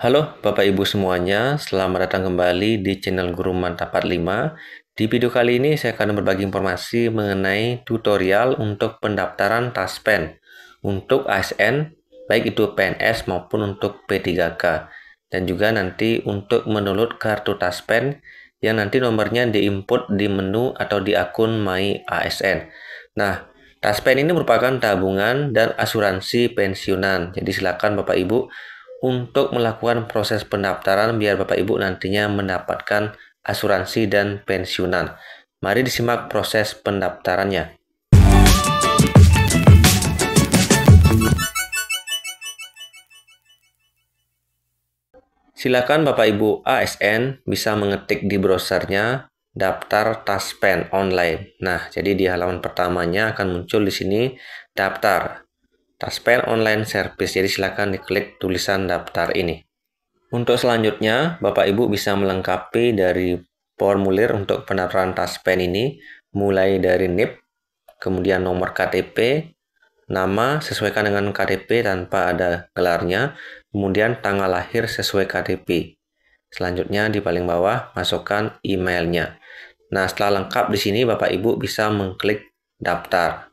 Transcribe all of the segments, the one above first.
Halo Bapak Ibu semuanya, selamat datang kembali di channel Guru Mantap 45. Di video kali ini saya akan berbagi informasi mengenai tutorial untuk pendaftaran TASPEN untuk ASN, baik itu PNS maupun untuk P3K. Dan juga nanti untuk menurut kartu TASPEN yang nanti nomornya diinput di menu atau di akun My ASN. Nah, TASPEN ini merupakan tabungan dan asuransi pensiunan. Jadi silakan Bapak Ibu untuk melakukan proses pendaftaran biar Bapak Ibu nantinya mendapatkan asuransi dan pensiunan. Mari disimak proses pendaftarannya. Silakan Bapak Ibu ASN bisa mengetik di browsernya daftar Taspen online. Nah, jadi di halaman pertamanya akan muncul di sini daftar. Taspen Online Service. Jadi silakan diklik tulisan daftar ini. Untuk selanjutnya, Bapak Ibu bisa melengkapi dari formulir untuk pendaftaran Taspen ini mulai dari NIP, kemudian nomor KTP, nama sesuaikan dengan KTP tanpa ada gelarnya, kemudian tanggal lahir sesuai KTP. Selanjutnya di paling bawah masukkan emailnya. Nah, setelah lengkap di sini Bapak Ibu bisa mengklik daftar.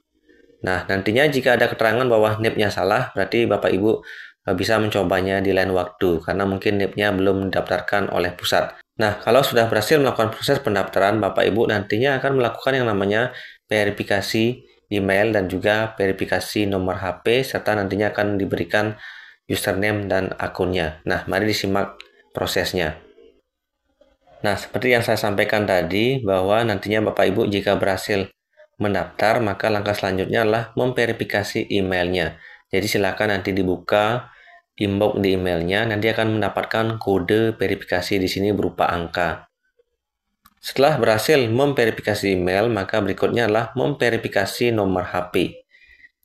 Nah, nantinya jika ada keterangan bahwa NIP-nya salah, berarti Bapak Ibu eh, bisa mencobanya di lain waktu karena mungkin NIP-nya belum didaftarkan oleh pusat. Nah, kalau sudah berhasil melakukan proses pendaftaran, Bapak Ibu nantinya akan melakukan yang namanya verifikasi email dan juga verifikasi nomor HP serta nantinya akan diberikan username dan akunnya. Nah, mari disimak prosesnya. Nah, seperti yang saya sampaikan tadi bahwa nantinya Bapak Ibu jika berhasil mendaftar, maka langkah selanjutnya adalah memverifikasi emailnya. Jadi silakan nanti dibuka inbox di emailnya, nanti akan mendapatkan kode verifikasi di sini berupa angka. Setelah berhasil memverifikasi email, maka berikutnya adalah memverifikasi nomor HP.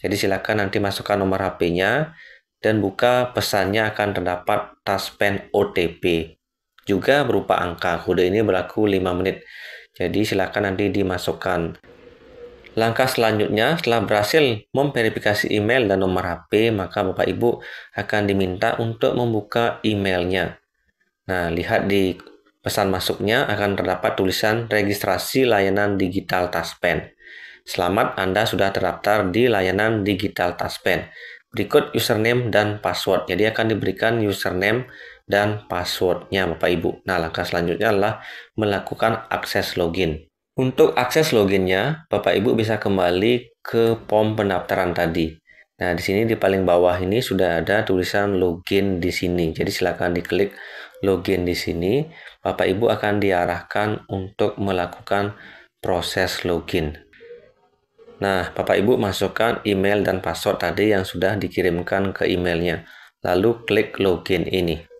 Jadi silakan nanti masukkan nomor HP-nya dan buka pesannya akan terdapat taspen OTP. Juga berupa angka, kode ini berlaku 5 menit. Jadi silakan nanti dimasukkan. Langkah selanjutnya, setelah berhasil memverifikasi email dan nomor HP, maka Bapak Ibu akan diminta untuk membuka emailnya. Nah, lihat di pesan masuknya akan terdapat tulisan registrasi layanan digital Taspen. Selamat Anda sudah terdaftar di layanan digital Taspen. Berikut username dan password. Jadi akan diberikan username dan passwordnya Bapak Ibu. Nah, langkah selanjutnya adalah melakukan akses login. Untuk akses loginnya, Bapak Ibu bisa kembali ke pom pendaftaran tadi. Nah, di sini di paling bawah ini sudah ada tulisan login di sini. Jadi silakan diklik login di sini. Bapak Ibu akan diarahkan untuk melakukan proses login. Nah, Bapak Ibu masukkan email dan password tadi yang sudah dikirimkan ke emailnya. Lalu klik login ini.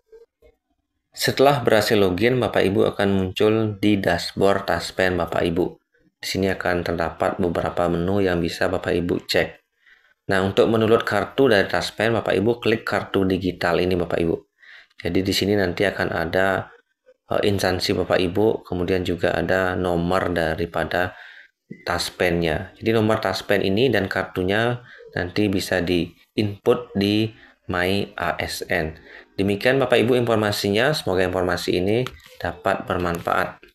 Setelah berhasil login, Bapak Ibu akan muncul di dashboard Taspen Bapak Ibu. Di sini akan terdapat beberapa menu yang bisa Bapak Ibu cek. Nah, untuk menulut kartu dari Taspen, Bapak Ibu klik kartu digital ini Bapak Ibu. Jadi di sini nanti akan ada eh, instansi Bapak Ibu, kemudian juga ada nomor daripada taspennya. Jadi nomor taspen ini dan kartunya nanti bisa di input di My ASN. Demikian Bapak Ibu informasinya, semoga informasi ini dapat bermanfaat.